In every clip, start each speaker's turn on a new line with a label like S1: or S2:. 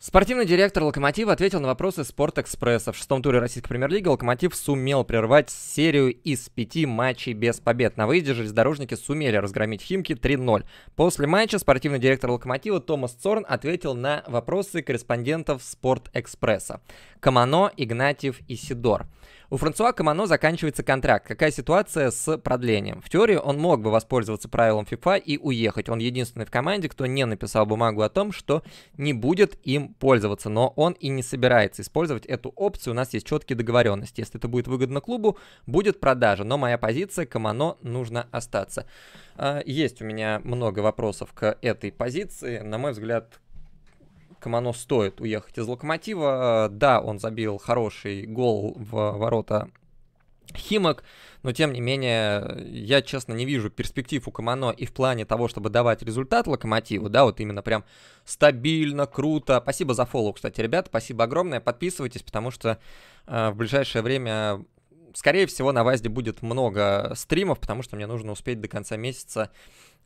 S1: Спортивный директор «Локомотива» ответил на вопросы «Спортэкспресса». В шестом туре российской премьер-лиги «Локомотив» сумел прервать серию из пяти матчей без побед. На выезде железнодорожники сумели разгромить «Химки» 3-0. После матча спортивный директор «Локомотива» Томас Цорн ответил на вопросы корреспондентов «Спортэкспресса». Камано, Игнатьев и Сидор. У Франсуа Камано заканчивается контракт. Какая ситуация с продлением? В теории он мог бы воспользоваться правилом FIFA и уехать. Он единственный в команде, кто не написал бумагу о том, что не будет им пользоваться, но он и не собирается использовать эту опцию. У нас есть четкие договоренности. Если это будет выгодно клубу, будет продажа. Но моя позиция, Камано, нужно остаться. А, есть у меня много вопросов к этой позиции. На мой взгляд, Камано стоит уехать из Локомотива. А, да, он забил хороший гол в ворота Химок, но тем не менее, я, честно, не вижу перспектив у Комано и в плане того, чтобы давать результат Локомотиву, да, вот именно прям стабильно, круто. Спасибо за фоллоу, кстати, ребята, спасибо огромное, подписывайтесь, потому что э, в ближайшее время скорее всего, на ВАЗде будет много стримов, потому что мне нужно успеть до конца месяца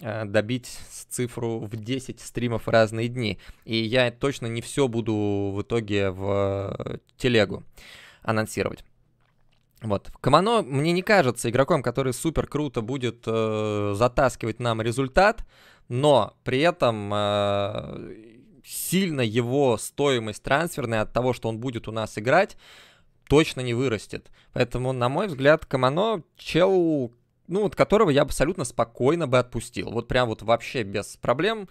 S1: э, добить цифру в 10 стримов в разные дни. И я точно не все буду в итоге в э, телегу анонсировать. Вот. Камано, мне не кажется игроком, который супер круто будет э, затаскивать нам результат, но при этом э, сильно его стоимость трансферная от того, что он будет у нас играть, точно не вырастет. Поэтому, на мой взгляд, Камано чел, ну, вот которого я абсолютно спокойно бы отпустил. Вот прям вот вообще без проблем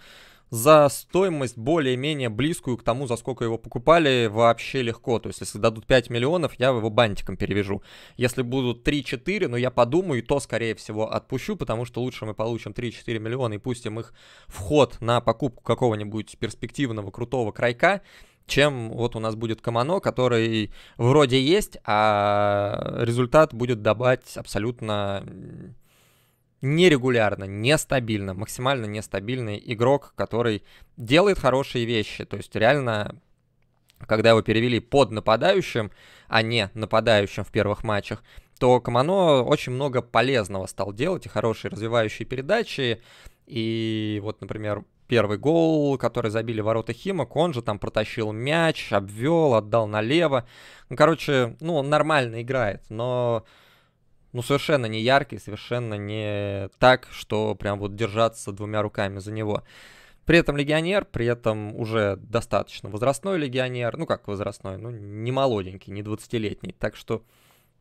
S1: за стоимость более-менее близкую к тому, за сколько его покупали, вообще легко. То есть, если дадут 5 миллионов, я его бантиком перевяжу. Если будут 3-4, ну, я подумаю, и то, скорее всего, отпущу, потому что лучше мы получим 3-4 миллиона и пустим их вход на покупку какого-нибудь перспективного крутого крайка, чем вот у нас будет Камано, который вроде есть, а результат будет давать абсолютно нерегулярно, нестабильно, максимально нестабильный игрок, который делает хорошие вещи. То есть реально, когда его перевели под нападающим, а не нападающим в первых матчах, то Камано очень много полезного стал делать, и хорошие развивающие передачи, и вот, например, первый гол, который забили ворота Химок, он же там протащил мяч, обвел, отдал налево. Ну, короче, ну, нормально играет, но ну, совершенно не яркий, совершенно не так, что прям вот держаться двумя руками за него. При этом легионер, при этом уже достаточно возрастной легионер, ну как возрастной, ну не молоденький, не 20-летний, так что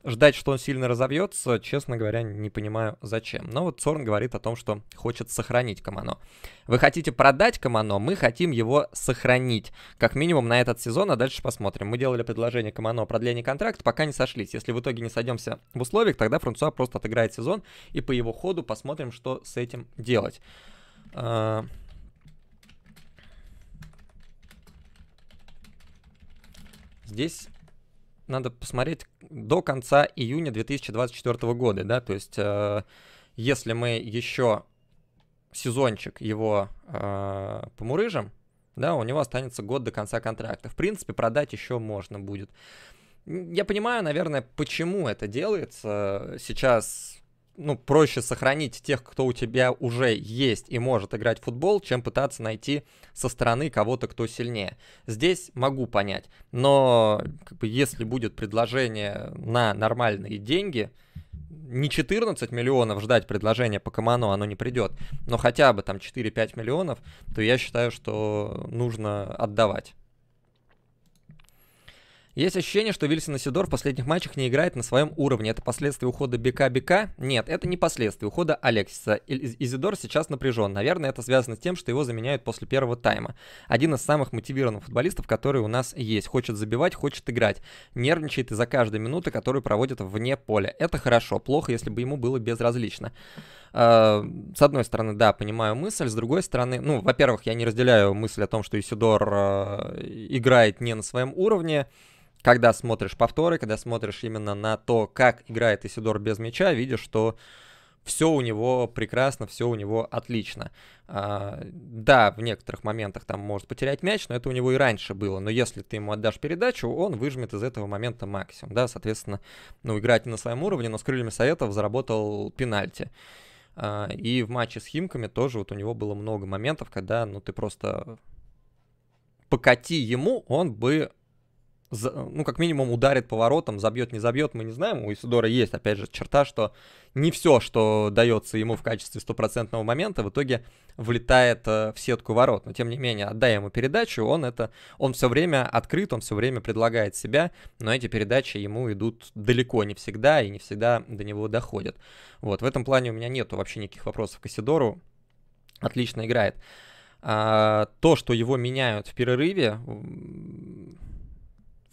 S1: Ждать, что он сильно разовьется, честно говоря, не понимаю зачем. Но вот Цорн говорит о том, что хочет сохранить Камано. Вы хотите продать Камано, мы хотим его сохранить. Как минимум на этот сезон, а дальше посмотрим. Мы делали предложение Камано о продлении контракта, пока не сошлись. Если в итоге не сойдемся в условиях, тогда Франсуа просто отыграет сезон, и по его ходу посмотрим, что с этим делать. А, здесь надо посмотреть до конца июня 2024 года, да, то есть э, если мы еще сезончик его э, помурыжим, да, у него останется год до конца контракта. В принципе, продать еще можно будет. Я понимаю, наверное, почему это делается. Э, сейчас ну, проще сохранить тех, кто у тебя уже есть и может играть в футбол, чем пытаться найти со стороны кого-то, кто сильнее. Здесь могу понять, но как бы, если будет предложение на нормальные деньги, не 14 миллионов ждать предложения по Каману, оно не придет, но хотя бы там 4-5 миллионов, то я считаю, что нужно отдавать. Есть ощущение, что Вильсон Сидор в последних матчах не играет на своем уровне. Это последствия ухода Бека Бека? Нет, это не последствия ухода Алексиса. Изидор сейчас напряжен. Наверное, это связано с тем, что его заменяют после первого тайма. Один из самых мотивированных футболистов, которые у нас есть. Хочет забивать, хочет играть. Нервничает из-за каждой минуты, которую проводит вне поля. Это хорошо. Плохо, если бы ему было безразлично. А, с одной стороны, да, понимаю мысль. С другой стороны, ну, во-первых, я не разделяю мысль о том, что Исидор а, играет не на своем уровне когда смотришь повторы, когда смотришь именно на то, как играет Исидор без мяча, видишь, что все у него прекрасно, все у него отлично. А, да, в некоторых моментах там может потерять мяч, но это у него и раньше было. Но если ты ему отдашь передачу, он выжмет из этого момента максимум. Да, соответственно, ну, играть на своем уровне, но с крыльями советов заработал пенальти. А, и в матче с Химками тоже вот у него было много моментов, когда, ну, ты просто покати ему, он бы за, ну, как минимум, ударит по воротам, забьет, не забьет, мы не знаем. У Исидора есть, опять же, черта, что не все, что дается ему в качестве стопроцентного момента, в итоге влетает э, в сетку ворот. Но, тем не менее, отдай ему передачу, он это, он все время открыт, он все время предлагает себя, но эти передачи ему идут далеко не всегда и не всегда до него доходят. Вот, в этом плане у меня нету вообще никаких вопросов к Исидору. Отлично играет. А, то, что его меняют в перерыве,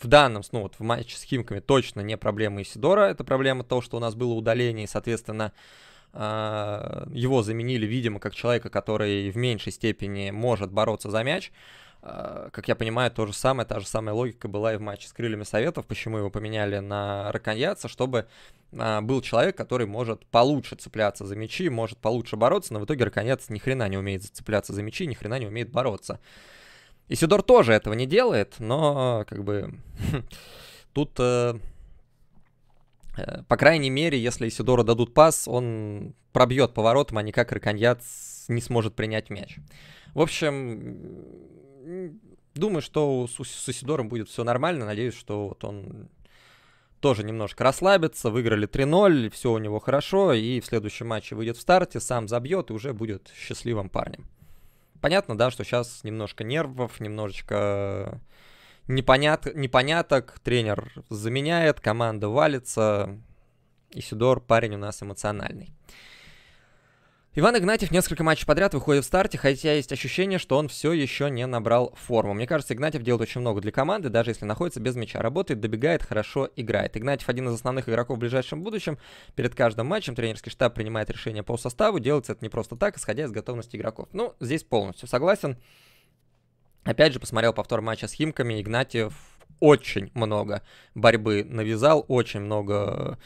S1: в данном, ну вот в матче с Химками точно не проблема Исидора, это проблема того, что у нас было удаление, и, соответственно, а, его заменили, видимо, как человека, который в меньшей степени может бороться за мяч. А, как я понимаю, то же самое, та же самая логика была и в матче с крыльями советов, почему его поменяли на Раконьяца, чтобы а, был человек, который может получше цепляться за мячи, может получше бороться, но в итоге Раконьяц ни хрена не умеет цепляться за мячи, ни хрена не умеет бороться. Исидор тоже этого не делает, но как бы тут, э, э, по крайней мере, если Исидору дадут пас, он пробьет поворотом, а никак Раконьяц не сможет принять мяч. В общем, думаю, что с, с Исидором будет все нормально. Надеюсь, что вот он тоже немножко расслабится. Выиграли 3-0, все у него хорошо, и в следующем матче выйдет в старте, сам забьет и уже будет счастливым парнем понятно, да, что сейчас немножко нервов, немножечко э, непонят, непоняток, тренер заменяет, команда валится. и Исидор парень у нас эмоциональный. Иван Игнатьев несколько матчей подряд выходит в старте, хотя есть ощущение, что он все еще не набрал форму. Мне кажется, Игнатьев делает очень много для команды, даже если находится без мяча. Работает, добегает, хорошо играет. Игнатьев один из основных игроков в ближайшем будущем. Перед каждым матчем тренерский штаб принимает решение по составу. Делается это не просто так, исходя из готовности игроков. Ну, здесь полностью согласен. Опять же, посмотрел повтор матча с Химками. Игнатьев очень много борьбы навязал, очень много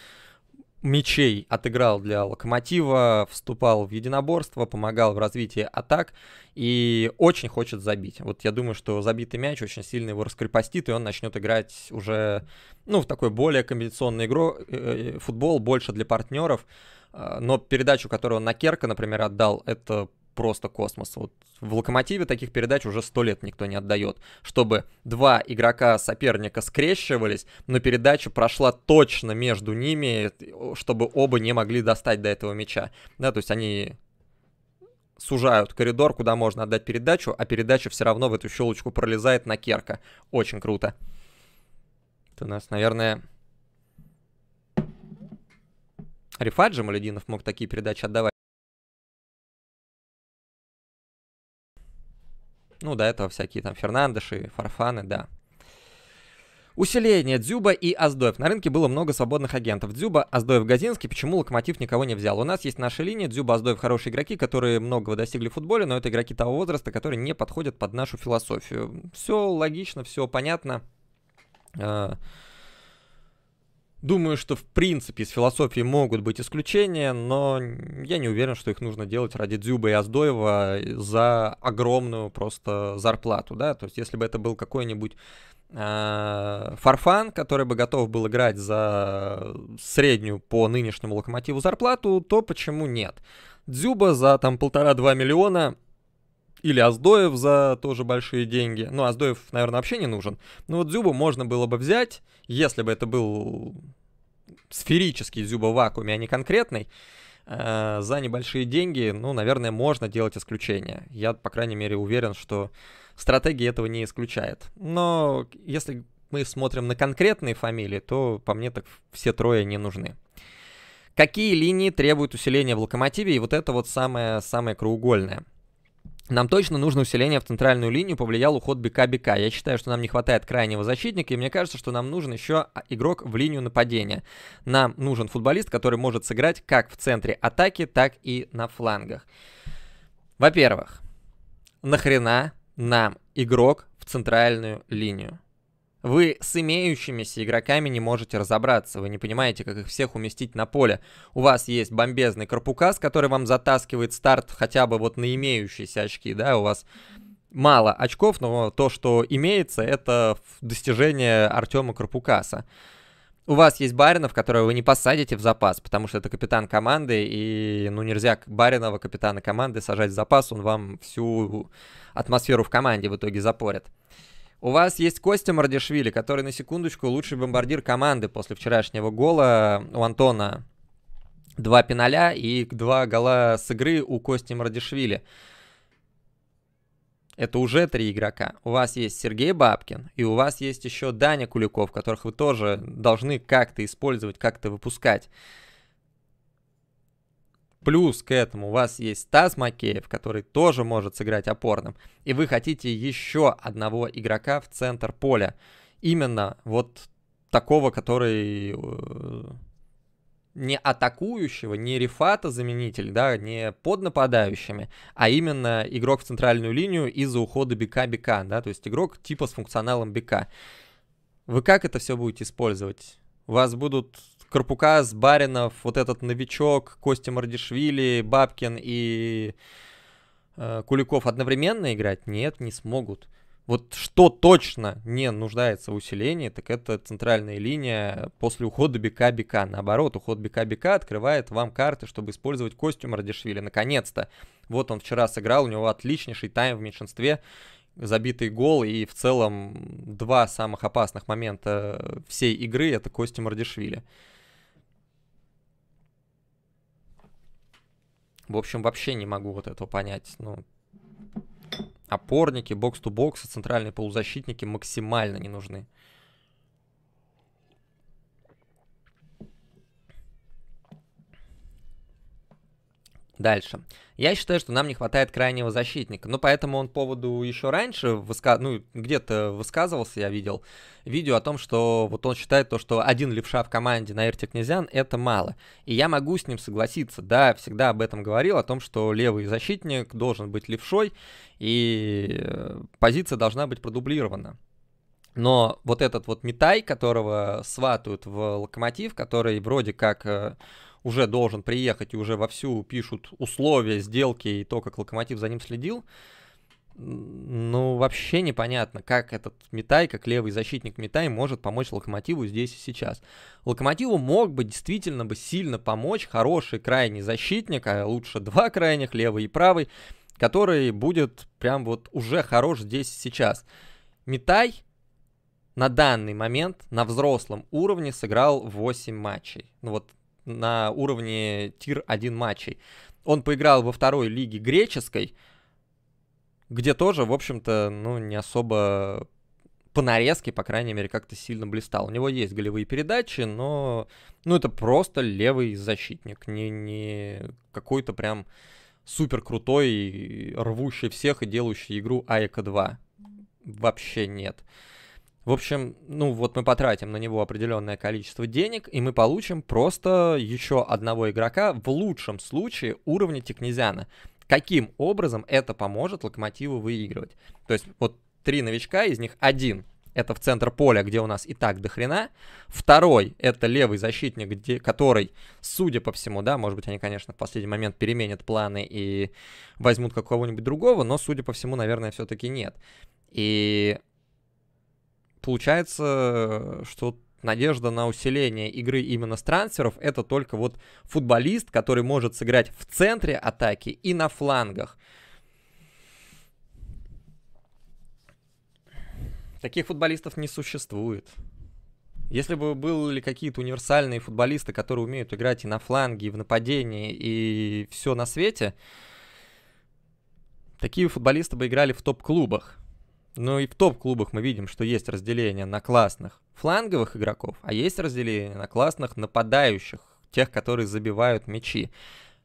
S1: Мечей отыграл для Локомотива, вступал в единоборство, помогал в развитии атак и очень хочет забить. Вот я думаю, что забитый мяч очень сильно его раскрепостит, и он начнет играть уже, ну, в такой более комбинационный игру, э, э, футбол, больше для партнеров. А, но передачу, которую он на Керка, например, отдал, это просто космос. Вот в «Локомотиве» таких передач уже сто лет никто не отдает, чтобы два игрока соперника скрещивались, но передача прошла точно между ними, чтобы оба не могли достать до этого мяча. Да, то есть они сужают коридор, куда можно отдать передачу, а передача все равно в эту щелочку пролезает на Керка. Очень круто. Это у нас, наверное, Рифат Джамалединов мог такие передачи отдавать. Ну, до этого всякие там Фернандеши, Фарфаны, да. Усиление Дзюба и Аздоев. На рынке было много свободных агентов. Дзюба, Аздоев, Газинский. Почему Локомотив никого не взял? У нас есть наши линии Дзюба, Аздоев хорошие игроки, которые многого достигли в футболе, но это игроки того возраста, которые не подходят под нашу философию. Все логично, все понятно. Э, Думаю, что в принципе из философии могут быть исключения, но я не уверен, что их нужно делать ради Дзюба и Аздоева за огромную просто зарплату, да, то есть если бы это был какой-нибудь э, Фарфан, который бы готов был играть за среднюю по нынешнему локомотиву зарплату, то почему нет? Дзюба за там полтора-два миллиона или Аздоев за тоже большие деньги. Ну, Аздоев, наверное, вообще не нужен. Ну, вот Зюбу можно было бы взять, если бы это был сферический Зюба в вакууме, а не конкретный. Э, за небольшие деньги, ну, наверное, можно делать исключение. Я, по крайней мере, уверен, что стратегия этого не исключает. Но если мы смотрим на конкретные фамилии, то, по мне, так все трое не нужны. Какие линии требуют усиления в локомотиве? И вот это вот самое, самое краугольное. Нам точно нужно усиление в центральную линию, повлиял уход Бека Бека. Я считаю, что нам не хватает крайнего защитника, и мне кажется, что нам нужен еще а, игрок в линию нападения. Нам нужен футболист, который может сыграть как в центре атаки, так и на флангах. Во-первых, нахрена нам игрок в центральную линию? Вы с имеющимися игроками не можете разобраться, вы не понимаете, как их всех уместить на поле. У вас есть бомбезный Карпукас, который вам затаскивает старт хотя бы вот на имеющиеся очки, да, у вас мало очков, но то, что имеется, это достижение Артема Карпукаса. У вас есть Баринов, которого вы не посадите в запас, потому что это капитан команды, и ну нельзя Баринова, капитана команды, сажать в запас, он вам всю атмосферу в команде в итоге запорит. У вас есть Костя Мардишвили, который на секундочку лучший бомбардир команды после вчерашнего гола у Антона. Два пеналя и два гола с игры у Кости Мардишвили. Это уже три игрока. У вас есть Сергей Бабкин, и у вас есть еще Даня Куликов, которых вы тоже должны как-то использовать, как-то выпускать. Плюс к этому у вас есть Стас Макеев, который тоже может сыграть опорным. И вы хотите еще одного игрока в центр поля. Именно вот такого, который э, не атакующего, не рефата заменитель, да, не под нападающими, а именно игрок в центральную линию из-за ухода Бика Бика, да, то есть игрок типа с функционалом Бика. Вы как это все будете использовать? У вас будут Карпукас, Баринов, вот этот новичок, Костя Мардишвили, Бабкин и э, Куликов одновременно играть? Нет, не смогут. Вот что точно не нуждается в усилении, так это центральная линия после ухода бека-бека. Наоборот, уход бека-бека открывает вам карты, чтобы использовать Костю Мардишвили. Наконец-то. Вот он вчера сыграл, у него отличнейший тайм в меньшинстве забитый гол и в целом два самых опасных момента э, всей игры это Костя Мардишвили. В общем, вообще не могу вот этого понять. Ну, опорники, бокс-ту-боксы, а центральные полузащитники максимально не нужны. Дальше. Я считаю, что нам не хватает крайнего защитника. Ну, поэтому он по поводу еще раньше, выска... ну, где-то высказывался, я видел, видео о том, что вот он считает то, что один левша в команде на Эрте Князян — это мало. И я могу с ним согласиться, да, всегда об этом говорил, о том, что левый защитник должен быть левшой, и э, позиция должна быть продублирована. Но вот этот вот Митай, которого сватают в Локомотив, который вроде как э, уже должен приехать и уже вовсю пишут условия сделки и то, как Локомотив за ним следил, ну, вообще непонятно, как этот Митай, как левый защитник Митай может помочь Локомотиву здесь и сейчас. Локомотиву мог бы действительно бы сильно помочь хороший крайний защитник, а лучше два крайних, левый и правый, который будет прям вот уже хорош здесь и сейчас. Митай на данный момент на взрослом уровне сыграл 8 матчей. Ну вот на уровне тир-1 матчей. Он поиграл во второй лиге греческой, где тоже, в общем-то, ну, не особо по нарезке, по крайней мере, как-то сильно блистал. У него есть голевые передачи, но ну, это просто левый защитник, не, не какой-то прям супер крутой, рвущий всех и делающий игру Айка 2. Вообще нет. Uh, в общем, ну вот мы потратим на него определенное количество денег, и мы получим просто еще одного игрока, в лучшем случае уровня Тикнезяна. Каким образом это поможет Локомотиву выигрывать? То есть вот три новичка, из них один это в центр поля, где у нас и так дохрена. Второй это левый защитник, где, который, судя по всему, да, может быть, они, конечно, в последний момент переменят планы и возьмут какого-нибудь другого, но, судя по всему, наверное, все-таки нет. И получается, что надежда на усиление игры именно с трансферов, это только вот футболист, который может сыграть в центре атаки и на флангах. Таких футболистов не существует. Если бы были какие-то универсальные футболисты, которые умеют играть и на фланге, и в нападении, и все на свете, такие футболисты бы играли в топ-клубах. Ну и в топ-клубах мы видим, что есть разделение на классных фланговых игроков, а есть разделение на классных нападающих, тех, которые забивают мячи.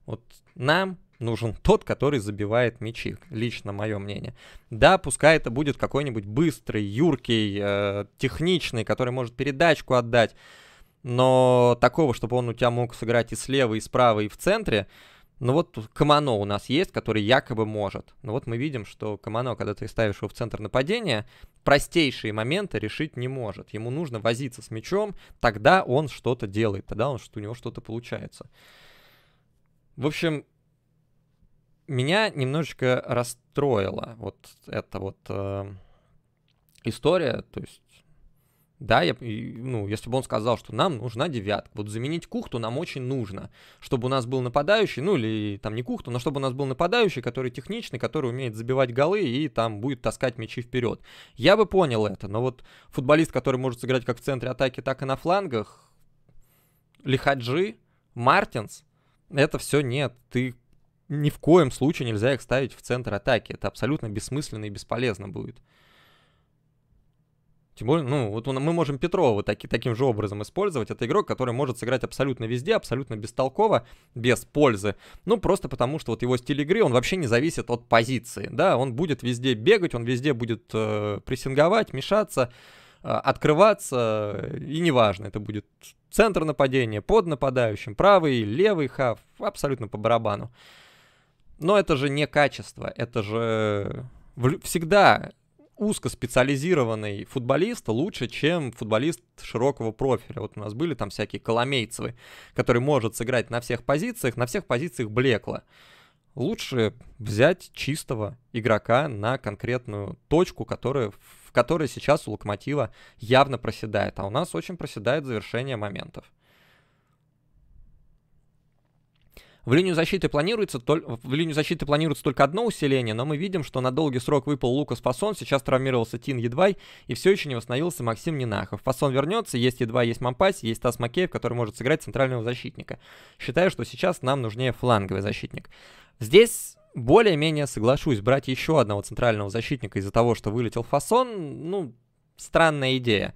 S1: Вот нам нужен тот, который забивает мячи, лично мое мнение. Да, пускай это будет какой-нибудь быстрый, юркий, э, техничный, который может передачку отдать, но такого, чтобы он у тебя мог сыграть и слева, и справа, и в центре, ну вот Камано у нас есть, который якобы может. Но ну вот мы видим, что Камано, когда ты ставишь его в центр нападения, простейшие моменты решить не может. Ему нужно возиться с мячом, тогда он что-то делает, тогда он, у него что-то получается. В общем, меня немножечко расстроила вот эта вот э, история. То есть да, я, ну, если бы он сказал, что нам нужна девятка, вот заменить Кухту нам очень нужно, чтобы у нас был нападающий, ну или там не Кухту, но чтобы у нас был нападающий, который техничный, который умеет забивать голы и там будет таскать мячи вперед. Я бы понял это, но вот футболист, который может сыграть как в центре атаки, так и на флангах, Лихаджи, Мартинс, это все нет. Ты ни в коем случае нельзя их ставить в центр атаки. Это абсолютно бессмысленно и бесполезно будет. Тем более, ну, вот он, мы можем Петрова так, таким же образом использовать. Это игрок, который может сыграть абсолютно везде, абсолютно бестолково, без пользы. Ну, просто потому, что вот его стиль игры, он вообще не зависит от позиции. Да, он будет везде бегать, он везде будет э, прессинговать, мешаться, э, открываться. Э, и неважно, это будет центр нападения, под нападающим, правый, левый хав, абсолютно по барабану. Но это же не качество, это же э, всегда узкоспециализированный футболист лучше, чем футболист широкого профиля. Вот у нас были там всякие Коломейцевы, который может сыграть на всех позициях, на всех позициях блекло. Лучше взять чистого игрока на конкретную точку, которая, в которой сейчас у Локомотива явно проседает. А у нас очень проседает завершение моментов. В линию защиты планируется, только, в линию защиты планируется только одно усиление, но мы видим, что на долгий срок выпал Лукас Фасон, сейчас травмировался Тин Едвай, и все еще не восстановился Максим Нинахов. Фасон вернется, есть Едвай, есть Мампаси, есть Тас Макеев, который может сыграть центрального защитника. Считаю, что сейчас нам нужнее фланговый защитник. Здесь более-менее соглашусь, брать еще одного центрального защитника из-за того, что вылетел Фасон, ну, странная идея.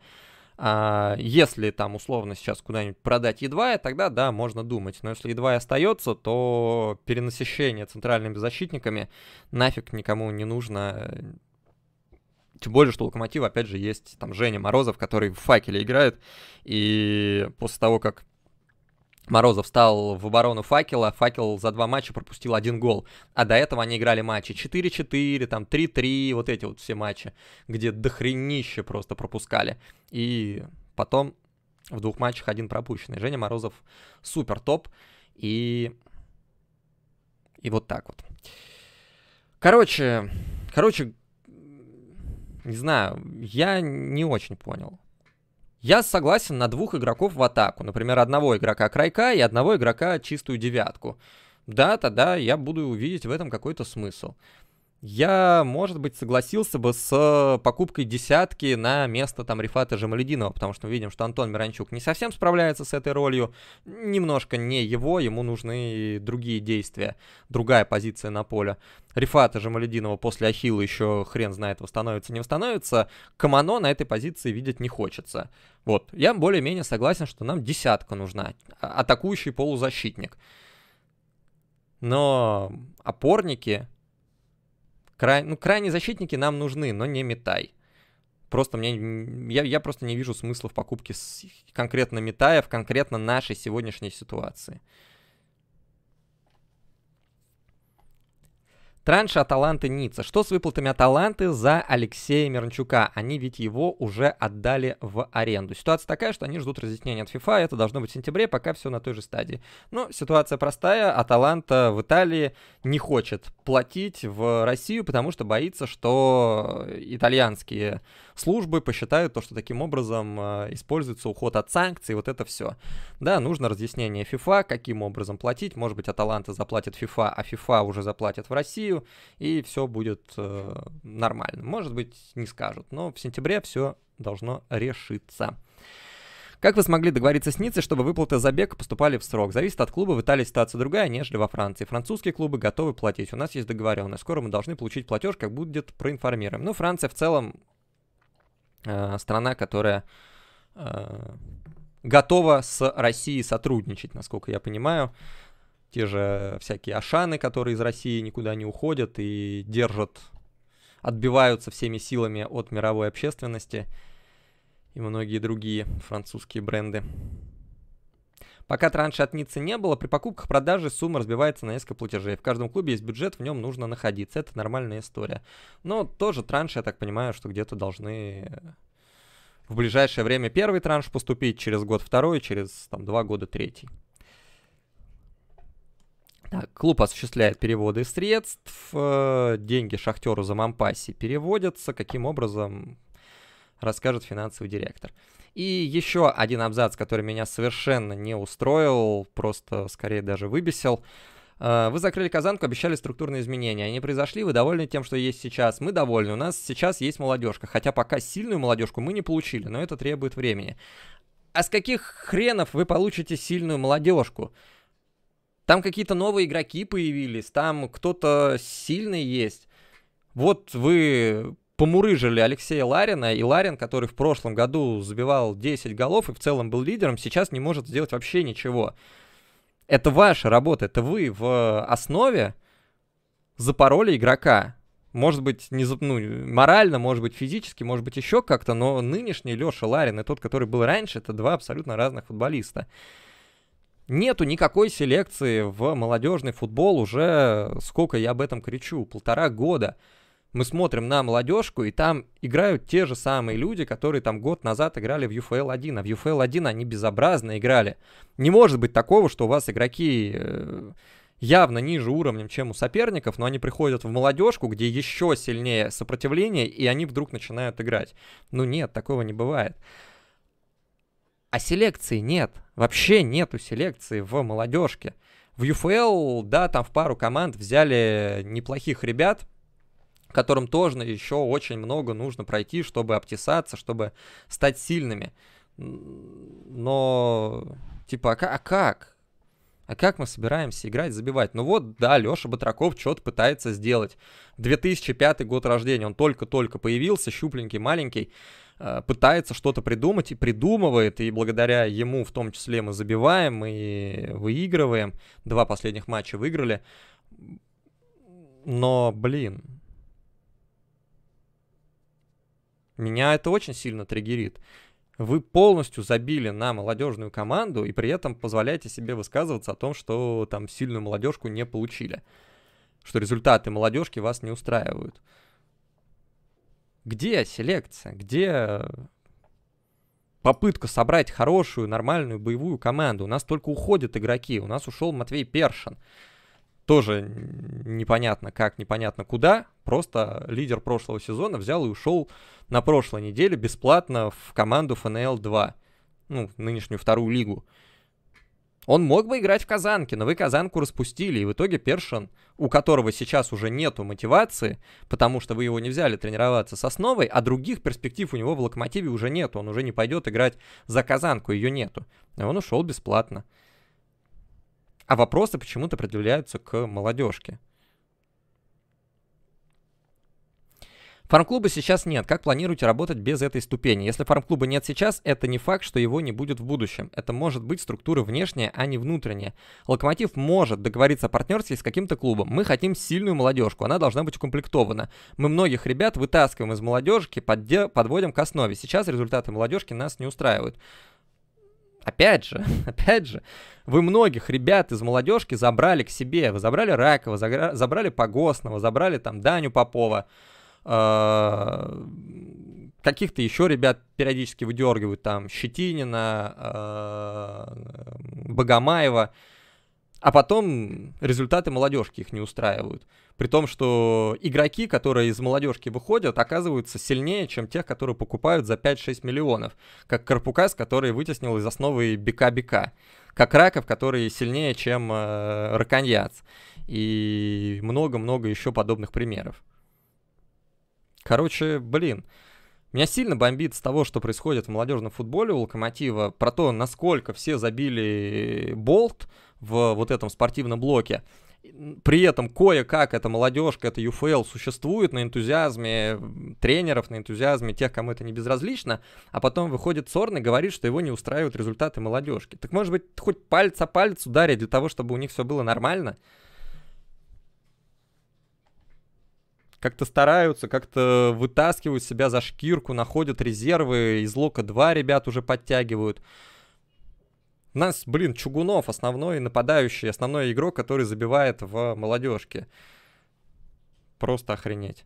S1: А, если там условно сейчас куда-нибудь продать едва, тогда да, можно думать. Но если едва остается, то перенасыщение центральными защитниками нафиг никому не нужно. Тем более, что у Локомотива, опять же, есть там Женя Морозов, который в факеле играет. И после того, как Морозов стал в оборону факела, факел за два матча пропустил один гол. А до этого они играли матчи 4-4, там 3-3, вот эти вот все матчи, где дохренище просто пропускали. И потом в двух матчах один пропущенный. Женя Морозов супер топ. И... И вот так вот. Короче, короче, не знаю, я не очень понял. Я согласен на двух игроков в атаку. Например, одного игрока крайка и одного игрока чистую девятку. Да, тогда я буду увидеть в этом какой-то смысл я, может быть, согласился бы с покупкой десятки на место там Рифата Жамалединова, потому что мы видим, что Антон Миранчук не совсем справляется с этой ролью, немножко не его, ему нужны другие действия, другая позиция на поле. Рифата Жамалединова после Ахилла еще хрен знает, восстановится, не восстановится, Камано на этой позиции видеть не хочется. Вот, я более-менее согласен, что нам десятка нужна, а- атакующий полузащитник. Но опорники Край... Ну, крайние защитники нам нужны, но не Метай. Просто мне... Я, я просто не вижу смысла в покупке с... конкретно Метая в конкретно нашей сегодняшней ситуации. Транш Аталанты Ницца. Что с выплатами Аталанты за Алексея Мирончука? Они ведь его уже отдали в аренду. Ситуация такая, что они ждут разъяснения от FIFA. Это должно быть в сентябре, пока все на той же стадии. Но ситуация простая. Аталанта в Италии не хочет платить в Россию, потому что боится, что итальянские службы посчитают то, что таким образом э, используется уход от санкций, вот это все. Да, нужно разъяснение FIFA, каким образом платить. Может быть, Аталанта заплатит FIFA, а FIFA уже заплатит в России Россию, и все будет э, нормально. Может быть, не скажут, но в сентябре все должно решиться. Как вы смогли договориться с Ниццей, чтобы выплаты за бег поступали в срок? Зависит от клуба, в Италии ситуация другая, нежели во Франции. Французские клубы готовы платить, у нас есть договоренность, скоро мы должны получить платеж, как будет проинформируем. Ну, Франция в целом э, страна, которая э, готова с Россией сотрудничать, насколько я понимаю те же всякие Ашаны, которые из России никуда не уходят и держат, отбиваются всеми силами от мировой общественности и многие другие французские бренды. Пока транша от Ниццы не было, при покупках продаже сумма разбивается на несколько платежей. В каждом клубе есть бюджет, в нем нужно находиться. Это нормальная история. Но тоже транш, я так понимаю, что где-то должны э, в ближайшее время первый транш поступить, через год второй, через там, два года третий клуб осуществляет переводы средств, э, деньги шахтеру за Мампаси переводятся, каким образом расскажет финансовый директор. И еще один абзац, который меня совершенно не устроил, просто скорее даже выбесил. Э, вы закрыли Казанку, обещали структурные изменения. Они произошли, вы довольны тем, что есть сейчас. Мы довольны, у нас сейчас есть молодежка. Хотя пока сильную молодежку мы не получили, но это требует времени. А с каких хренов вы получите сильную молодежку? Там какие-то новые игроки появились, там кто-то сильный есть. Вот вы помурыжили Алексея Ларина, и Ларин, который в прошлом году забивал 10 голов и в целом был лидером, сейчас не может сделать вообще ничего. Это ваша работа, это вы в основе запороли игрока. Может быть, не ну, морально, может быть, физически, может быть, еще как-то, но нынешний Леша Ларин и тот, который был раньше, это два абсолютно разных футболиста. Нету никакой селекции в молодежный футбол уже, сколько я об этом кричу, полтора года. Мы смотрим на молодежку, и там играют те же самые люди, которые там год назад играли в UFL-1. А в UFL-1 они безобразно играли. Не может быть такого, что у вас игроки э, явно ниже уровнем, чем у соперников, но они приходят в молодежку, где еще сильнее сопротивление, и они вдруг начинают играть. Ну нет, такого не бывает. А селекции нет. Вообще нету селекции в молодежке. В UFL, да, там в пару команд взяли неплохих ребят, которым тоже еще очень много нужно пройти, чтобы обтесаться, чтобы стать сильными. Но, типа, а, а как? А как мы собираемся играть, забивать? Ну вот, да, Леша Батраков что-то пытается сделать. 2005 год рождения, он только-только появился, щупленький, маленький. Э, пытается что-то придумать и придумывает, и благодаря ему в том числе мы забиваем и выигрываем. Два последних матча выиграли. Но, блин, меня это очень сильно триггерит. Вы полностью забили на молодежную команду и при этом позволяете себе высказываться о том, что там сильную молодежку не получили. Что результаты молодежки вас не устраивают. Где селекция? Где э, попытка собрать хорошую, нормальную боевую команду? У нас только уходят игроки. У нас ушел Матвей Першин. Тоже непонятно как, непонятно куда. Просто лидер прошлого сезона взял и ушел на прошлой неделе бесплатно в команду ФНЛ-2. Ну, нынешнюю вторую лигу. Он мог бы играть в Казанке, но вы Казанку распустили, и в итоге Першин, у которого сейчас уже нету мотивации, потому что вы его не взяли тренироваться с основой, а других перспектив у него в Локомотиве уже нету, он уже не пойдет играть за Казанку, ее нету. И он ушел бесплатно. А вопросы почему-то предъявляются к молодежке. Фарм-клуба сейчас нет. Как планируете работать без этой ступени? Если фарм-клуба нет сейчас, это не факт, что его не будет в будущем. Это может быть структура внешняя, а не внутренняя. Локомотив может договориться о партнерстве с каким-то клубом. Мы хотим сильную молодежку, она должна быть укомплектована. Мы многих ребят вытаскиваем из молодежки, подводим к основе. Сейчас результаты молодежки нас не устраивают. Опять же, опять же, вы многих ребят из молодежки забрали к себе. Вы забрали Ракова, забрали Погосного, забрали там Даню Попова. Э, каких-то еще ребят периодически выдергивают, там, Щетинина, э, Богомаева. А потом результаты молодежки их не устраивают. При том, что игроки, которые из молодежки выходят, оказываются сильнее, чем тех, которые покупают за 5-6 миллионов. Как Карпукас, который вытеснил из основы бика бика, Как Раков, который сильнее, чем э, Раконьяц. И много-много еще подобных примеров. Короче, блин, меня сильно бомбит с того, что происходит в молодежном футболе у Локомотива, про то, насколько все забили болт в вот этом спортивном блоке. При этом кое-как эта молодежка, это UFL существует на энтузиазме тренеров, на энтузиазме тех, кому это не безразлично, а потом выходит Сорн и говорит, что его не устраивают результаты молодежки. Так может быть, хоть палец о палец ударить для того, чтобы у них все было нормально? как-то стараются, как-то вытаскивают себя за шкирку, находят резервы, из лока два ребят уже подтягивают. У нас, блин, Чугунов, основной нападающий, основной игрок, который забивает в молодежке. Просто охренеть.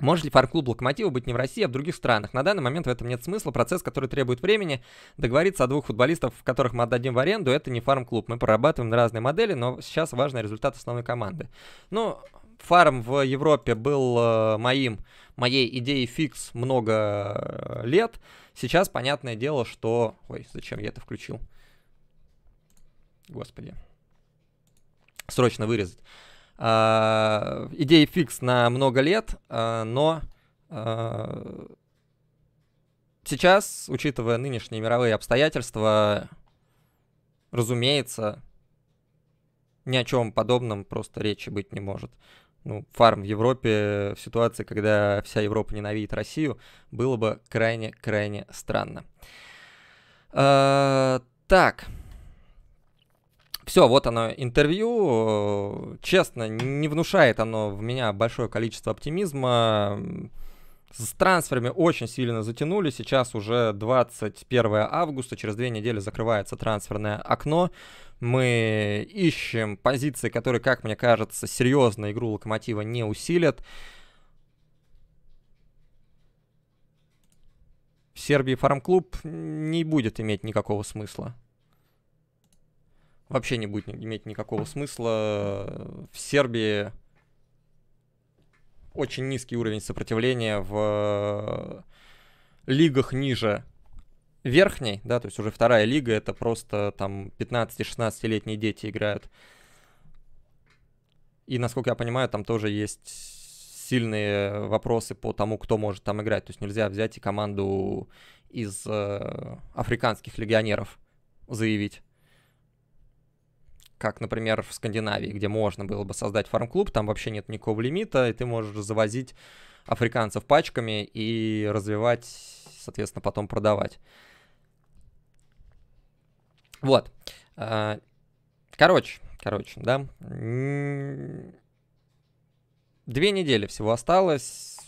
S1: Может ли фарм клуб Локомотива быть не в России, а в других странах? На данный момент в этом нет смысла. Процесс, который требует времени. Договориться о двух футболистов, которых мы отдадим в аренду, это не фарм-клуб. Мы прорабатываем разные модели, но сейчас важный результат основной команды. Ну, фарм в Европе был э, моим, моей идеей фикс много э, лет. Сейчас понятное дело, что... Ой, зачем я это включил? Господи. Срочно вырезать. А, Идея фикс на много лет, а, но а, сейчас, учитывая нынешние мировые обстоятельства, разумеется, ни о чем подобном просто речи быть не может. Ну, фарм в Европе в ситуации, когда вся Европа ненавидит Россию, было бы крайне-крайне странно. Э, так. Все, вот оно интервью. Честно, не внушает оно в меня большое количество оптимизма. С трансферами очень сильно затянули. Сейчас уже 21 августа, через две недели закрывается трансферное окно. Мы ищем позиции, которые, как мне кажется, серьезно игру Локомотива не усилят. В Сербии фармклуб не будет иметь никакого смысла вообще не будет иметь никакого смысла. В Сербии очень низкий уровень сопротивления в лигах ниже верхней, да, то есть уже вторая лига, это просто там 15-16-летние дети играют. И, насколько я понимаю, там тоже есть сильные вопросы по тому, кто может там играть. То есть нельзя взять и команду из э, африканских легионеров заявить как, например, в Скандинавии, где можно было бы создать фарм-клуб, там вообще нет никакого лимита, и ты можешь завозить африканцев пачками и развивать, соответственно, потом продавать. Вот. А, короче, короче, да. Две недели всего осталось.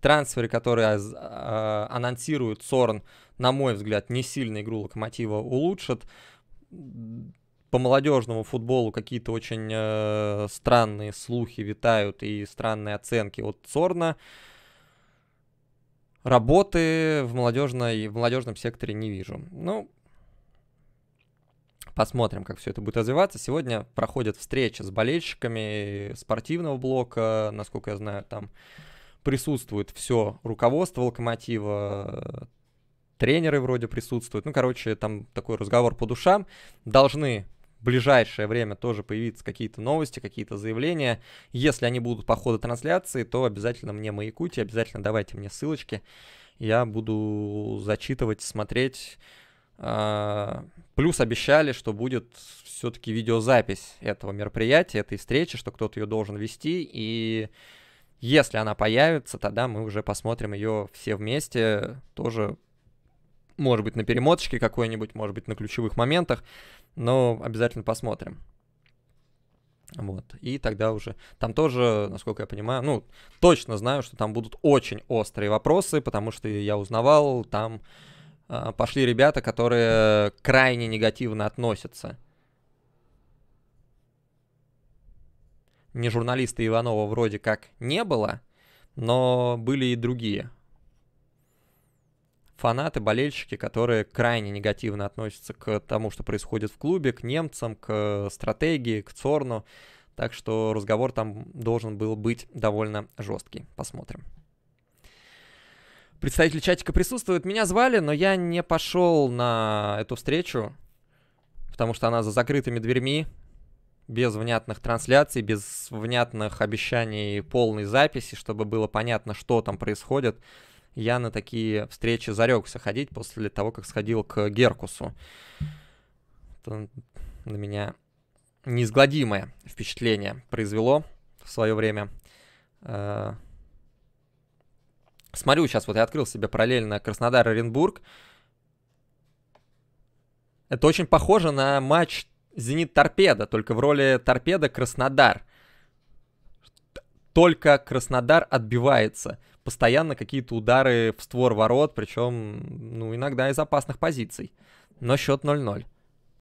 S1: Трансферы, которые а, анонсирует Сорн, на мой взгляд, не сильно игру Локомотива улучшат по молодежному футболу какие-то очень э, странные слухи витают и странные оценки от Цорна. Работы в, молодежной, в молодежном секторе не вижу. Ну, посмотрим, как все это будет развиваться. Сегодня проходят встречи с болельщиками спортивного блока. Насколько я знаю, там присутствует все руководство локомотива, тренеры вроде присутствуют. Ну, короче, там такой разговор по душам. Должны ближайшее время тоже появятся какие-то новости, какие-то заявления. Если они будут по ходу трансляции, то обязательно мне маякуйте, обязательно давайте мне ссылочки. Я буду зачитывать, смотреть. А, плюс обещали, что будет все-таки видеозапись этого мероприятия, этой встречи, что кто-то ее должен вести. И если она появится, тогда мы уже посмотрим ее все вместе. Тоже, может быть, на перемоточке какой-нибудь, может быть, на ключевых моментах но обязательно посмотрим. Вот. И тогда уже... Там тоже, насколько я понимаю, ну, точно знаю, что там будут очень острые вопросы, потому что я узнавал, там э, пошли ребята, которые крайне негативно относятся. Не журналиста Иванова вроде как не было, но были и другие фанаты, болельщики, которые крайне негативно относятся к тому, что происходит в клубе, к немцам, к э, стратегии, к Цорну. Так что разговор там должен был быть довольно жесткий. Посмотрим. Представитель чатика присутствует. Меня звали, но я не пошел на эту встречу, потому что она за закрытыми дверьми, без внятных трансляций, без внятных обещаний полной записи, чтобы было понятно, что там происходит я на такие встречи зарекся ходить после того, как сходил к Геркусу. Это на меня неизгладимое впечатление произвело в свое время. Э, смотрю сейчас, вот я открыл себе параллельно Краснодар-Оренбург. Это очень похоже на матч «Зенит-Торпеда», только в роли «Торпеда» Краснодар. Только Краснодар отбивается постоянно какие-то удары в створ ворот, причем, ну, иногда из опасных позиций. Но счет 0-0.